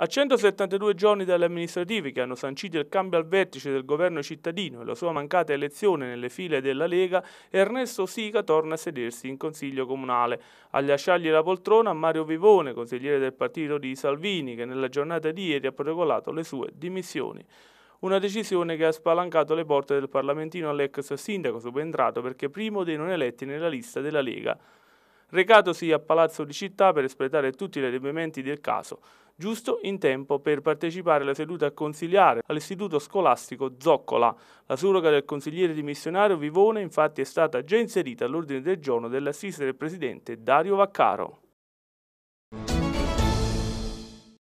A 172 giorni dalle amministrative che hanno sancito il cambio al vertice del governo cittadino e la sua mancata elezione nelle file della Lega, Ernesto Sica torna a sedersi in consiglio comunale. A lasciargli la poltrona Mario Vivone, consigliere del partito di Salvini, che nella giornata di ieri ha protocolato le sue dimissioni. Una decisione che ha spalancato le porte del parlamentino all'ex sindaco subentrato perché primo dei non eletti nella lista della Lega recatosi a Palazzo di Città per espletare tutti gli elementi del caso, giusto in tempo per partecipare alla seduta consigliare all'istituto scolastico Zoccola. La surroga del consigliere dimissionario Vivone infatti è stata già inserita all'ordine del giorno dell'assistere del presidente Dario Vaccaro.